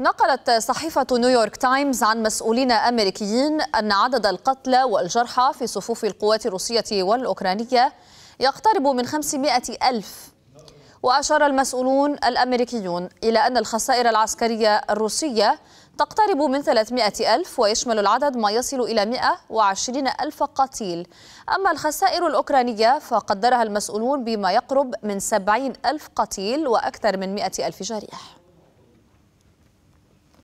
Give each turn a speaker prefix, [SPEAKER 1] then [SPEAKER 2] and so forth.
[SPEAKER 1] نقلت صحيفة نيويورك تايمز عن مسؤولين أمريكيين أن عدد القتلى والجرحى في صفوف القوات الروسية والأوكرانية يقترب من 500 ألف وأشار المسؤولون الأمريكيون إلى أن الخسائر العسكرية الروسية تقترب من 300 ألف ويشمل العدد ما يصل إلى 120 ألف قتيل أما الخسائر الأوكرانية فقدرها المسؤولون بما يقرب من 70 ألف قتيل وأكثر من 100 ألف جريح